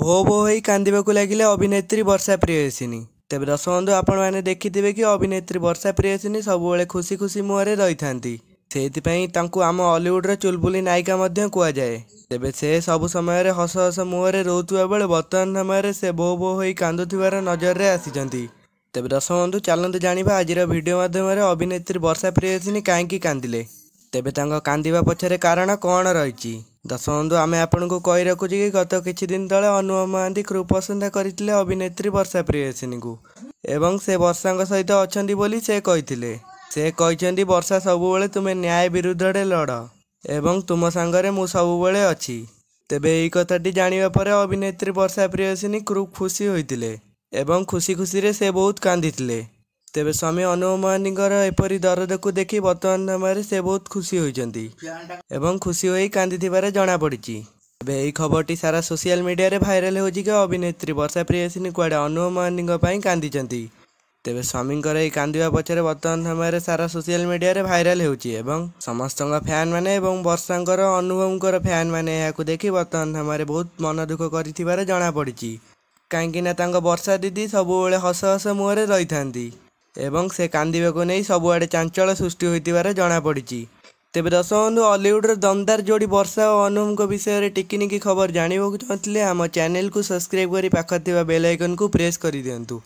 ଭୋ ଭୋ ହୋଇ କାନ୍ଦିବାକୁ ଲାଗିଲେ ଅଭିନେତ୍ରୀ ବର୍ଷା ପ୍ରିୟସିନୀ ତେବେ ଦର୍ଶବନ୍ଧୁ ଆପଣମାନେ ଦେଖିଥିବେ କି ଅଭିନେତ୍ରୀ ବର୍ଷା ପ୍ରିୟସିନୀ ସବୁବେଳେ ଖୁସି ଖୁସି ମୁହଁରେ ରହିଥାନ୍ତି ସେଇଥିପାଇଁ ତାଙ୍କୁ ଆମ ଅଲିଉଡ଼ର ଚୁଲବୁଲି ନାୟିକା ମଧ୍ୟ କୁହାଯାଏ ତେବେ ସେ ସବୁ ସମୟରେ ହସ ହସ ମୁହଁରେ ରହୁଥିବା ବେଳେ ବର୍ତ୍ତମାନ ସମୟରେ ସେ ବୋ ବୋ ହୋଇ କାନ୍ଦୁଥିବାର ନଜରରେ ଆସିଛନ୍ତି ତେବେ ଦର୍ଶବନ୍ଧୁ ଚାଲନ୍ତୁ ଜାଣିବା ଆଜିର ଭିଡ଼ିଓ ମାଧ୍ୟମରେ ଅଭିନେତ୍ରୀ ବର୍ଷା ପ୍ରିୟସିନୀ କାହିଁକି କାନ୍ଦିଲେ ତେବେ ତାଙ୍କ କାନ୍ଦିବା ପଛରେ କାରଣ କ'ଣ ରହିଛି ଦର୍ଶନ୍ତୁ ଆମେ ଆପଣଙ୍କୁ କହି ରଖୁଛି କି ଗତ କିଛି ଦିନ ତଳେ ଅନୁଭବ ମହାନ୍ତି କୃପସନ୍ଧା କରିଥିଲେ ଅଭିନେତ୍ରୀ ବର୍ଷା ପ୍ରିୟସିନୀଙ୍କୁ ଏବଂ ସେ ବର୍ଷାଙ୍କ ସହିତ ଅଛନ୍ତି ବୋଲି ସେ କହିଥିଲେ ସେ କହିଛନ୍ତି ବର୍ଷା ସବୁବେଳେ ତୁମେ ନ୍ୟାୟ ବିରୁଦ୍ଧରେ ଲଢ଼ ଏବଂ ତୁମ ସାଙ୍ଗରେ ମୁଁ ସବୁବେଳେ ଅଛି ତେବେ ଏହି କଥାଟି ଜାଣିବା ପରେ ଅଭିନେତ୍ରୀ ବର୍ଷା ପ୍ରିୟସିନୀ ଖୁବ୍ ଖୁସି ହୋଇଥିଲେ ଏବଂ ଖୁସି ଖୁସିରେ ସେ ବହୁତ କାନ୍ଦିଥିଲେ ତେବେ ସ୍ୱାମୀ ଅନୁମାନିଙ୍କର ଏପରି ଦରଦକୁ ଦେଖି ବର୍ତ୍ତମାନ ସମୟରେ ସେ ବହୁତ ଖୁସି ହୋଇଛନ୍ତି ଏବଂ ଖୁସି ହୋଇ କାନ୍ଦିଥିବାର ଜଣାପଡ଼ିଛି ଏବେ ଏହି ଖବରଟି ସାରା ସୋସିଆଲ ମିଡ଼ିଆରେ ଭାଇରାଲ୍ ହେଉଛି କି ଅଭିନେତ୍ରୀ ବର୍ଷା ପ୍ରିୟସିନୀ କୁଆଡ଼େ ଅନୁମାନିଙ୍କ ପାଇଁ କାନ୍ଦିଛନ୍ତି ତେବେ ସ୍ୱାମୀଙ୍କର ଏହି କାନ୍ଦିବା ପଛରେ ବର୍ତ୍ତମାନ ସମୟରେ ସାରା ସୋସିଆଲ ମିଡ଼ିଆରେ ଭାଇରାଲ୍ ହେଉଛି ଏବଂ ସମସ୍ତଙ୍କ ଫ୍ୟାନ୍ମାନେ ଏବଂ ବର୍ଷାଙ୍କର ଅନୁଭବଙ୍କର ଫ୍ୟାନ୍ମାନେ ଏହାକୁ ଦେଖି ବର୍ତ୍ତମାନ ସମୟରେ ବହୁତ ମନ ଦୁଃଖ କରିଥିବାର ଜଣାପଡ଼ିଛି କାହିଁକିନା ତାଙ୍କ ବର୍ଷା ଦିଦି ସବୁବେଳେ ହସ ହସ ମୁହଁରେ ରହିଥାନ୍ତି ଏବଂ ସେ କାନ୍ଦିବାକୁ ନେଇ ସବୁଆଡ଼େ ଚାଞ୍ଚଳ ସୃଷ୍ଟି ହୋଇଥିବାର ଜଣାପଡ଼ିଛି ତେବେ ଦର୍ଶକବନ୍ଧୁ ଅଲିଉଡ଼ର ଦମଦାର ଯୋଡ଼ି ବର୍ଷା ଓ ଅନୁଭଙ୍କ ବିଷୟରେ ଟିକିନିକି ଖବର ଜାଣିବାକୁ ଚାହୁଁଥିଲେ ଆମ ଚ୍ୟାନେଲକୁ ସବସ୍କ୍ରାଇବ୍ କରି ପାଖରେ ଥିବା ବେଲ୍ ଆଇକନ୍କୁ ପ୍ରେସ୍ କରିଦିଅନ୍ତୁ